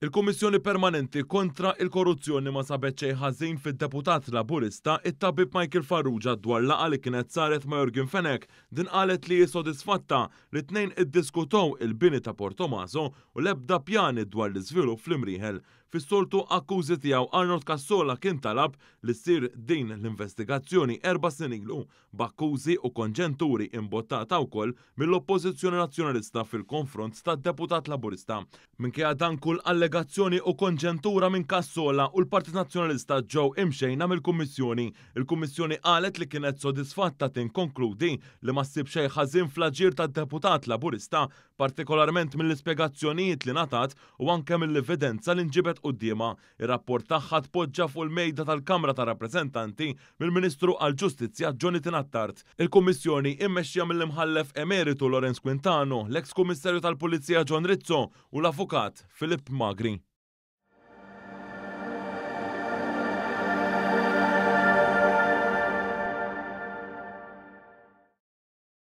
Il-Kummissjoni Permanenti kontra il-Korruzzjoni ma sabet xejn ħażin fid-deputat laburista it-tabib Michael Farrugia dwar laqa li kienet saret ma' Jorgen Fenek din qalet li jisodisfatta li tnejn iddiskutaw il-bini ta' Portomaso u l-ebda pjani dwar l-iżvilupp fl-imriħel Fis-soltu akkużi tiegħu Arnold Cassola kien talab li ssir din l-investigazzjoni erba' sinilu b'akkużi u konġenturi imbottata wkoll mill-Oppożizzjoni Nazzjonalista fil-konfront tad-Deputat Laburista. Minkejja dan kull allegazzjoni u konġentura minn Cassola u l-Partit Nazzjonalista ġew imxejna mill-Kummissjoni. Il-Kummissjoni qalet li kienet sodisfatta tinkonkludi li ma ssib xejn ħażin fl-aġir tad-Deputat Laburista, partikolarment mill-ispjegazzjonijiet li natat u anke mill-evidenza li nġibet resqet qudiema ir-rapport tagħha tpoġġa fuq il-mejda tal-Kamra ta' Rappreżentanti mill-Ministru għall-Ġustizzja Jonathan Attart. Il-Kummissjoni immexxija mill-imħallef emeritu Lorenz Quintano, l-eks-Kummissarju tal-Pulizija John Rizzo u l-Avukat Filipp Magri.